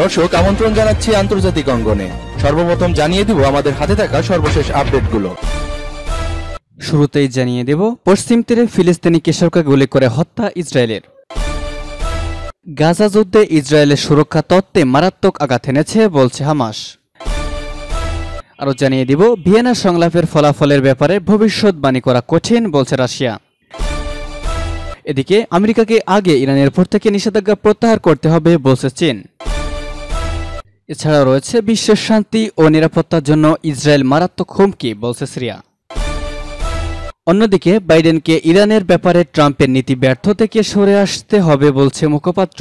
দর্শক আমন্ত্রণ জানাচ্ছি আন্তর্জাতিক অঙ্গনে সর্বপ্রথম জানিয়ে দিব আমাদের হাতে থাকা সর্বশেষ আপডেটগুলো শুরুতেই জানিয়ে দেব পশ্চিম তীরে ফিলিস্তিনি কিশোরকে গুলি করে হত্যা ইসরায়েলের গাজা যুদ্ধে ইসরায়েলের সুরক্ষা তত্ত্বে মারাত্মক আঘাত এনেছে বলছে হামাস আরও জানিয়ে দিব ভিয়েনা সংলাপের ফলাফলের ব্যাপারে ভবিষ্যৎবাণী করা কঠিন বলছে রাশিয়া এদিকে আমেরিকাকে আগে ইরানের উপর থেকে নিষেধাজ্ঞা প্রত্যাহার করতে হবে বলছে চীন এছাড়া রয়েছে বিশ্বের শান্তি ও নিরাপত্তার জন্য ইসরায়েল মারাত্মক হুমকি বলছে সিরিয়া অন্যদিকে বাইডেনকে ইরানের ব্যাপারে ট্রাম্পের নীতি ব্যর্থ থেকে সরে আসতে হবে বলছে মুখপাত্র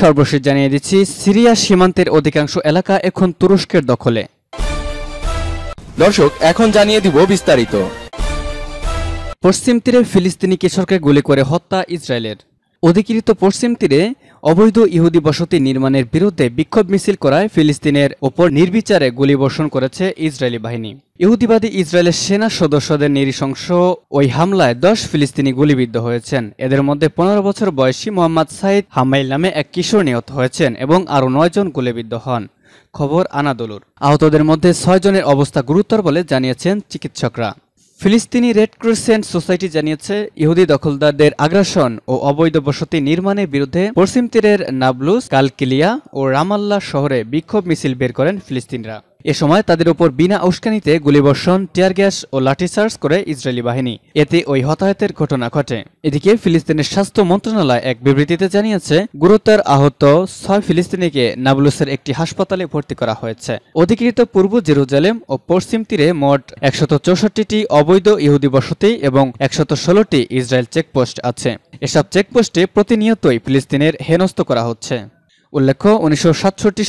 সর্বশেষ জানিয়ে দিচ্ছি সিরিয়া সীমান্তের অধিকাংশ এলাকা এখন তুরস্কের দখলে দর্শক এখন জানিয়ে দিব বিস্তারিত পশ্চিম তীরে ফিলিস্তিনি কিশোরকে গুলি করে হত্যা ইসরায়েলের অধিকৃত পশ্চিম তীরে অবৈধ ইহুদি বসতি নির্মাণের বিরুদ্ধে বিক্ষোভ মিছিল করায় ফিলিস্তিনের ওপর নির্বিচারে গুলিবর্ষণ করেছে ইসরায়েলি বাহিনী ইহুদিবাদী ইসরায়েলের সেনা সদস্যদের নিরিশংস ওই হামলায় দশ ফিলিস্তিনি গুলিবিদ্ধ হয়েছেন এদের মধ্যে পনেরো বছর বয়সী মোহাম্মদ সাইদ হামাইল নামে এক কিশোর নিহত হয়েছেন এবং আরও নয়জন গুলিবিদ্ধ হন খবর আনাদলুর আহতদের মধ্যে ছয়জনের অবস্থা গুরুতর বলে জানিয়েছেন চিকিৎসকরা ফিলিস্তিনি রেড ক্রিসেন্ট সোসাইটি জানিয়েছে ইহুদি দখলদারদের আগ্রাসন ও অবৈধ বসতি নির্মাণের বিরুদ্ধে পশ্চিম তীরের নাবলুস কালকিলিয়া ও রামাল্লা শহরে বিক্ষোভ মিছিল বের করেন ফিলিস্তিনরা এ সময় তাদের উপর বিনা উস্কানিতে গুলিবর্ষণ টিয়ার গ্যাস ও লাঠিচার্জ করে ইসরায়েলি বাহিনী এতে ওই হতাহতের ঘটনা ঘটে এদিকে ফিলিস্তিনের স্বাস্থ্য মন্ত্রণালয় এক বিবৃতিতে জানিয়েছে গুরুতর আহত ছয় ফিলিস্তিনিকে নাবলুসের একটি হাসপাতালে ভর্তি করা হয়েছে অধিকৃত পূর্ব জেরুজালেম ও পশ্চিম তীরে মোট একশত চৌষট্টিটি অবৈধ ইহুদি বসতি এবং একশত ষোলোটি ইসরায়েল চেকপোস্ট আছে এসব চেকপোস্টে প্রতিনিয়তই ফিলিস্তিনের হেনস্থ করা হচ্ছে উল্লেখ্য উনিশশো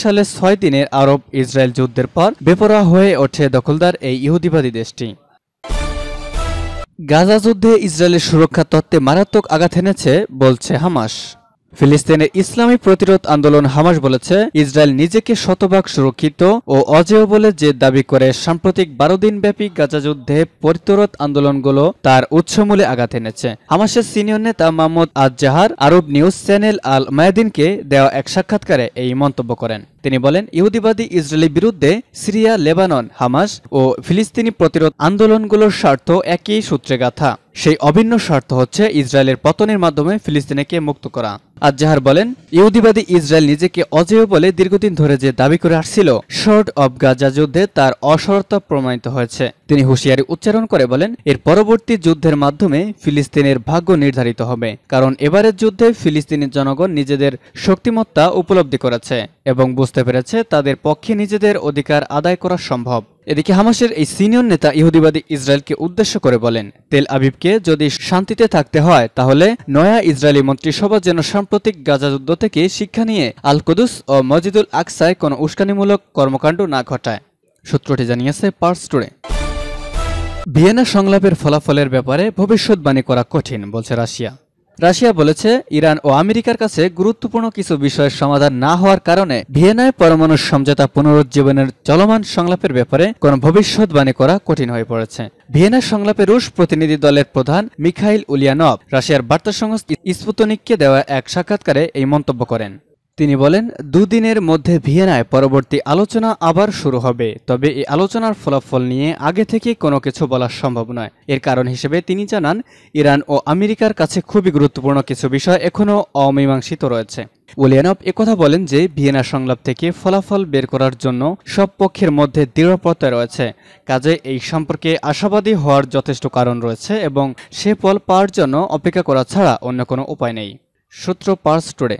সালে ছয় দিনের আরব ইসরায়েল যুদ্ধের পর বেপরোয়া হয়ে ওঠে দখলদার এই ইহুদিবাদী দেশটি গাজা যুদ্ধে ইসরায়েলের সুরক্ষা তত্ত্বে মারাত্মক আঘাত এনেছে বলছে হামাস ফিলিস্তিনের ইসলামী প্রতিরোধ আন্দোলন হামাস বলেছে ইসরায়েল নিজেকে শতভাগ সুরক্ষিত ও অজেয় বলে যে দাবি করে সাম্প্রতিক বারো দিনব্যাপী গাজা যুদ্ধে প্রতিরোধ আন্দোলনগুলো তার উৎসমূলে আঘাত এনেছে হামাসের সিনিয়র নেতা মাহমুদ আজজাহার আরব নিউজ চ্যানেল আল মায়াদিনকে দেওয়া এক সাক্ষাৎকারে এই মন্তব্য করেন তিনি বলেন ইহুদিবাদী ইসরায়েলের বিরুদ্ধে সিরিয়া লেবানন হামাস ও ফিলিস্তিনি প্রতিরোধ আন্দোলনগুলোর স্বার্থ একই সূত্রে গাথা সেই অভিন্ন স্বার্থ হচ্ছে ইসরায়েলের পতনের মাধ্যমে ফিলিস্তিনিকে মুক্ত করা আজাহার বলেন ইহুদিবাদী ইসরায়েল নিজেকে অজেয় বলে দীর্ঘদিন ধরে যে দাবি করে আসছিল শর্ট অব গাজা যুদ্ধে তার অসরতা প্রমাণিত হয়েছে তিনি হুঁশিয়ারি উচ্চারণ করে বলেন এর পরবর্তী যুদ্ধের মাধ্যমে ফিলিস্তিনের ভাগ্য নির্ধারিত হবে কারণ এবারের যুদ্ধে ফিলিস্তিনি জনগণ নিজেদের শক্তিমত্তা উপলব্ধি করেছে এবং বুঝতে পেরেছে তাদের পক্ষে নিজেদের অধিকার আদায় করা সম্ভব এদিকে হামাসের এই সিনিয়র নেতা ইহুদিবাদী ইসরায়েলকে উদ্দেশ্য করে বলেন তেল আবিবকে যদি শান্তিতে থাকতে হয় তাহলে নয়া ইসরায়েলি মন্ত্রিসভা যেন সাম্প্রতিক গাজা যুদ্ধ থেকে শিক্ষা নিয়ে আলকুদুস ও মজিদুল আকসায় কোনো উস্কানিমূলক কর্মকাণ্ড না ঘটায় সূত্রটি জানিয়েছে পার্স টুডে ভিয়েনা সংলাপের ফলাফলের ব্যাপারে ভবিষ্যৎবাণী করা কঠিন বলছে রাশিয়া রাশিয়া বলেছে ইরান ও আমেরিকার কাছে গুরুত্বপূর্ণ কিছু বিষয়ের সমাধান না হওয়ার কারণে ভিয়েনায় পরমাণু সমঝোতা পুনরুজ্জীবনের চলমান সংলাপের ব্যাপারে কোনো ভবিষ্যৎবাণী করা কঠিন হয়ে পড়েছে ভিয়েনা সংলাপে রুশ প্রতিনিধি দলের প্রধান মিখাইল উলিয়ানভ রাশিয়ার বার্তা সংস্থা ইস্পুতনিককে দেওয়া এক সাক্ষাৎকারে এই মন্তব্য করেন তিনি বলেন দুদিনের মধ্যে ভিয়েনায় পরবর্তী আলোচনা আবার শুরু হবে তবে এই আলোচনার ফলাফল নিয়ে আগে থেকে কোনো কিছু বলা সম্ভব নয় এর কারণ হিসেবে তিনি জানান ইরান ও আমেরিকার কাছে খুবই গুরুত্বপূর্ণ কিছু বিষয় এখনও অমীমাংসিত রয়েছে উলিয়ানভ একথা বলেন যে ভিয়েনা সংলাপ থেকে ফলাফল বের করার জন্য সব পক্ষের মধ্যে দৃঢ়প্রতা রয়েছে কাজে এই সম্পর্কে আশাবাদী হওয়ার যথেষ্ট কারণ রয়েছে এবং সে ফল পাওয়ার জন্য অপেক্ষা করা ছাড়া অন্য কোনো উপায় নেই সূত্র পার্স টুডে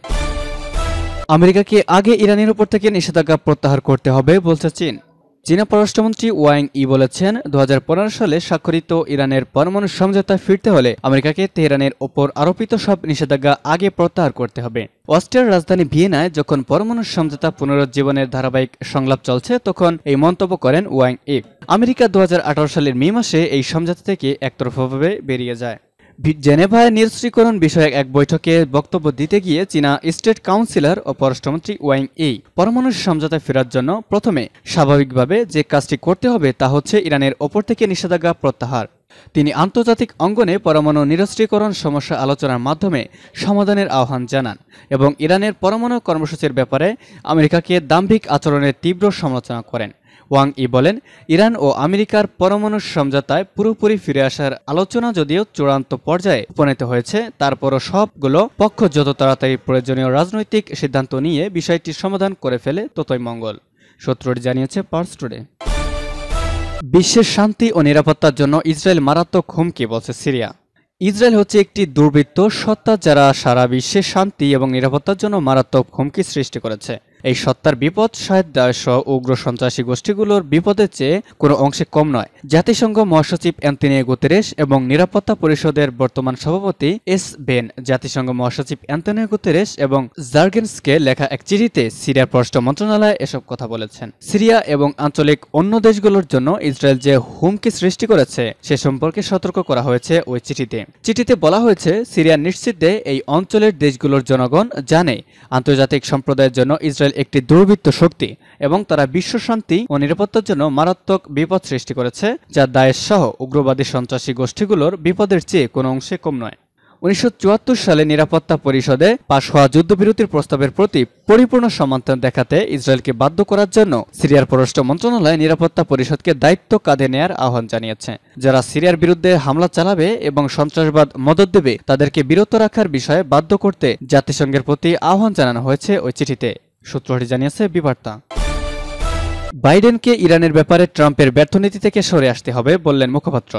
আমেরিকাকে আগে ইরানের উপর থেকে নিষেধাজ্ঞা প্রত্যাহার করতে হবে বলছে চীন চীনা পররাষ্ট্রমন্ত্রী ওয়াং ই বলেছেন দু সালে স্বাক্ষরিত ইরানের পরমাণু সমঝোতা ফিরতে হলে আমেরিকাকে তেহরানের ওপর আরোপিত সব নিষেধাজ্ঞা আগে প্রত্যাহার করতে হবে অস্ট্রিয়ার রাজধানী ভিয়েনায় যখন পরমাণু সমঝোতা পুনরুজ্জীবনের ধারাবাহিক সংলাপ চলছে তখন এই মন্তব্য করেন ওয়াং ই আমেরিকা দু সালের মে মাসে এই সমঝোতা থেকে একতরফাভাবে বেরিয়ে যায় জেনেভায় নিরস্ত্রীকরণ বিষয়ক এক বৈঠকে বক্তব্য দিতে গিয়ে চীনা স্টেট কাউন্সিলর ও পররাষ্ট্রমন্ত্রী ওয়াং এই পরমাণু সমঝোতায় ফেরার জন্য প্রথমে স্বাভাবিকভাবে যে কাজটি করতে হবে তা হচ্ছে ইরানের ওপর থেকে নিষেধাজ্ঞা প্রত্যাহার তিনি আন্তর্জাতিক অঙ্গনে পরমাণু নিরস্ত্রীকরণ সমস্যা আলোচনার মাধ্যমে সমাধানের আহ্বান জানান এবং ইরানের পরমাণু কর্মসূচির ব্যাপারে আমেরিকাকে দাম্ভিক আচরণের তীব্র সমালোচনা করেন ওয়াং ই বলেন ইরান ও আমেরিকার পরমাণু সমঝোতায় পুরোপুরি ফিরে আসার আলোচনা যদিও চূড়ান্ত পর্যায়ে উপনীত হয়েছে তারপরও সবগুলো পক্ষ যত তাড়াতাড়ি প্রয়োজনীয় রাজনৈতিক সিদ্ধান্ত নিয়ে বিষয়টি সমাধান করে ফেলে ততই মঙ্গল সূত্রটি জানিয়েছে পার্স টুডে বিশ্বের শান্তি ও নিরাপত্তার জন্য ইসরায়েল মারাত্মক হুমকি বলছে সিরিয়া ইসরায়েল হচ্ছে একটি দুর্বৃত্ত সত্তা যারা সারা বিশ্বে শান্তি এবং নিরাপত্তার জন্য মারাত্মক হুমকি সৃষ্টি করেছে এই সত্তার বিপদ সাহায্য উগ্র সন্ত্রাসী গোষ্ঠীগুলোর বিপদের চেয়ে কোনো অংশে কম নয় জাতিসংঘ মহাসচিব অ্যান্তনিও গুতেরেস এবং নিরাপত্তা পরিষদের বর্তমান সভাপতি এস বেন জাতিসংঘ মহাসচিব অ্যান্তনিও গুতেরেস এবং জার্গেন্সকে লেখা এক চিঠিতে সিরিয়ার পররাষ্ট্র মন্ত্রণালয় এসব কথা বলেছেন সিরিয়া এবং আঞ্চলিক অন্য দেশগুলোর জন্য ইসরায়েল যে হুমকি সৃষ্টি করেছে সে সম্পর্কে সতর্ক করা হয়েছে ওই চিঠিতে চিঠিতে বলা হয়েছে সিরিয়া নিশ্চিত এই অঞ্চলের দেশগুলোর জনগণ জানে আন্তর্জাতিক সম্প্রদায়ের জন্য ইসরায়েল ইসরায়েল একটি দুর্বৃত্ত শক্তি এবং তারা বিশ্ব শান্তি ও নিরাপত্তার জন্য মারাত্মক বিপদ সৃষ্টি করেছে যা দায়েশ সহ উগ্রবাদী সন্ত্রাসী গোষ্ঠীগুলোর বিপদের চেয়ে কোনো অংশে কম নয় উনিশশো সালে নিরাপত্তা পরিষদে পাশ হওয়া যুদ্ধবিরতির প্রস্তাবের প্রতি পরিপূর্ণ সমর্থন দেখাতে ইসরায়েলকে বাধ্য করার জন্য সিরিয়ার পররাষ্ট্র মন্ত্রণালয় নিরাপত্তা পরিষদকে দায়িত্ব কাঁধে নেয়ার আহ্বান জানিয়েছে যারা সিরিয়ার বিরুদ্ধে হামলা চালাবে এবং সন্ত্রাসবাদ মদত দেবে তাদেরকে বিরত রাখার বিষয়ে বাধ্য করতে জাতিসংঘের প্রতি আহ্বান জানানো হয়েছে ওই চিঠিতে সূত্রটি জানিয়েছে বিবার্তা বাইডেনকে ইরানের ব্যাপারে ট্রাম্পের ব্যর্থ নীতি থেকে সরে আসতে হবে বললেন মুখপাত্র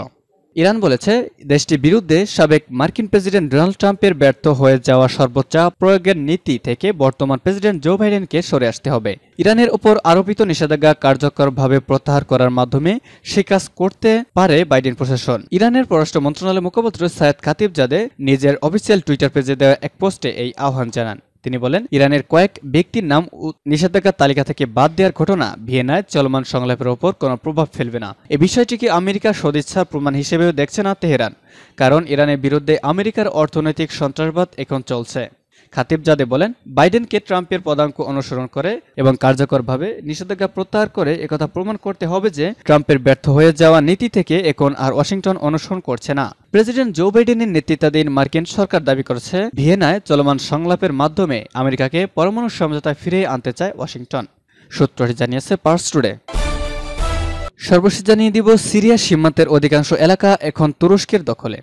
ইরান বলেছে দেশটির বিরুদ্ধে সাবেক মার্কিন প্রেসিডেন্ট ডোনাল্ড ট্রাম্পের ব্যর্থ হয়ে যাওয়া সর্বোচ্চ প্রয়োগের নীতি থেকে বর্তমান প্রেসিডেন্ট জো বাইডেনকে সরে আসতে হবে ইরানের ওপর আরোপিত নিষেধাজ্ঞা কার্যকরভাবে প্রত্যাহার করার মাধ্যমে সে কাজ করতে পারে বাইডেন প্রশাসন ইরানের পররাষ্ট্র মন্ত্রণালয়ের মুখপাত্র সৈয়দ খাতিব জাদে নিজের অফিসিয়াল টুইটার পেজে দেওয়া এক পোস্টে এই আহ্বান জানান তিনি বলেন ইরানের কয়েক ব্যক্তির নাম নিষেধাজ্ঞার তালিকা থেকে বাদ দেওয়ার ঘটনা ভিয়েনায় চলমান সংলাপের ওপর কোনো প্রভাব ফেলবে না এ বিষয়টিকে আমেরিকার সদিচ্ছার প্রমাণ হিসেবেও দেখছে না তেহরান কারণ ইরানের বিরুদ্ধে আমেরিকার অর্থনৈতিক সন্ত্রাসবাদ এখন চলছে খাতিবজাদে বলেন বাইডেনকে ট্রাম্পের পদাঙ্ক অনুসরণ করে এবং কার্যকরভাবে নিষেধাজ্ঞা প্রত্যাহার করে একথা প্রমাণ করতে হবে যে ট্রাম্পের ব্যর্থ হয়ে যাওয়া নীতি থেকে এখন আর ওয়াশিংটন অনুসরণ করছে না প্রেসিডেন্ট জো বাইডেনের নেতৃত্বাধীন মার্কিন সরকার দাবি করেছে ভিয়েনায় চলমান সংলাপের মাধ্যমে আমেরিকাকে পরমাণু সমঝোতায় ফিরে আনতে চায় ওয়াশিংটন সূত্রটি জানিয়েছে পার্স টুডে সর্বশেষ জানিয়ে দিব সিরিয়া সীমান্তের অধিকাংশ এলাকা এখন তুরস্কের দখলে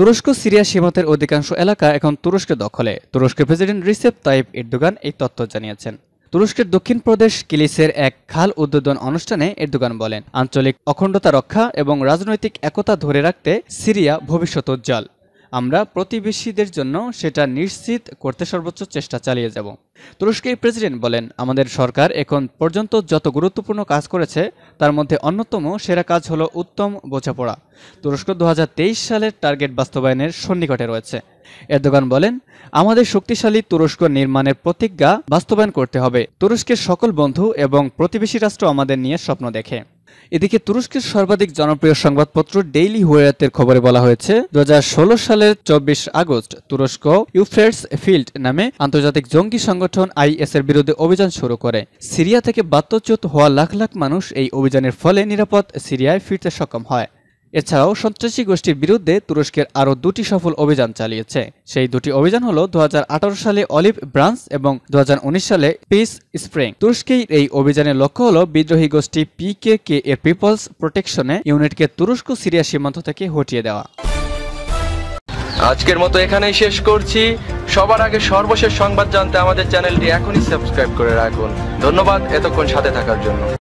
তুরস্ক সিরিয়া সীমান্তের অধিকাংশ এলাকা এখন তুরস্কের দখলে তুরস্কের প্রেসিডেন্ট রিসেপ তাইপ এরদোগান এই তথ্য জানিয়েছেন তুরস্কের দক্ষিণ প্রদেশ কিলিসের এক খাল উদ্বোধন অনুষ্ঠানে এরদোগান বলেন আঞ্চলিক অখণ্ডতা রক্ষা এবং রাজনৈতিক একতা ধরে রাখতে সিরিয়া ভবিষ্যৎ উজ্জ্বল আমরা প্রতিবেশীদের জন্য সেটা নিশ্চিত করতে সর্বোচ্চ চেষ্টা চালিয়ে যাব তুরস্কের প্রেসিডেন্ট বলেন আমাদের সরকার এখন পর্যন্ত যত গুরুত্বপূর্ণ কাজ করেছে তার মধ্যে অন্যতম সেরা কাজ হলো উত্তম বোঝাপড়া তুরস্ক দু সালের টার্গেট বাস্তবায়নের সন্নিকটে রয়েছে এরদোগান বলেন আমাদের শক্তিশালী তুরস্ক নির্মাণের প্রতিজ্ঞা বাস্তবায়ন করতে হবে তুরস্কের সকল বন্ধু এবং প্রতিবেশী রাষ্ট্র আমাদের নিয়ে স্বপ্ন দেখে এদিকে তুরস্কের সর্বাধিক জনপ্রিয় সংবাদপত্র ডেইলি হুয়ারাতের খবরে বলা হয়েছে দু সালের চব্বিশ আগস্ট তুরস্ক ইউফ্রেটস ফিল্ড নামে আন্তর্জাতিক জঙ্গি সংগঠন আইএস এর বিরুদ্ধে অভিযান শুরু করে সিরিয়া থেকে বাত্যচ্যুত হওয়া লাখ লাখ মানুষ এই অভিযানের ফলে নিরাপদ সিরিয়ায় ফিরতে সক্ষম হয় এছাড়াও সন্ত্রাসী গোষ্ঠীর বিরুদ্ধে তুরস্কের আরও দুটি সফল অভিযান চালিয়েছে সেই দুটি অভিযান হল দু সালে অলিভ ব্রাঞ্চ এবং দু সালে পিস স্প্রিং তুরস্কের এই অভিযানের লক্ষ্য হল বিদ্রোহী গোষ্ঠী পিকে কে এর পিপলস প্রোটেকশনে ইউনিটকে তুরস্ক সিরিয়া সীমান্ত থেকে হটিয়ে দেওয়া আজকের মতো এখানেই শেষ করছি সবার আগে সর্বশেষ সংবাদ জানতে আমাদের চ্যানেলটি এখনই সাবস্ক্রাইব করে রাখুন ধন্যবাদ এতক্ষণ সাথে থাকার জন্য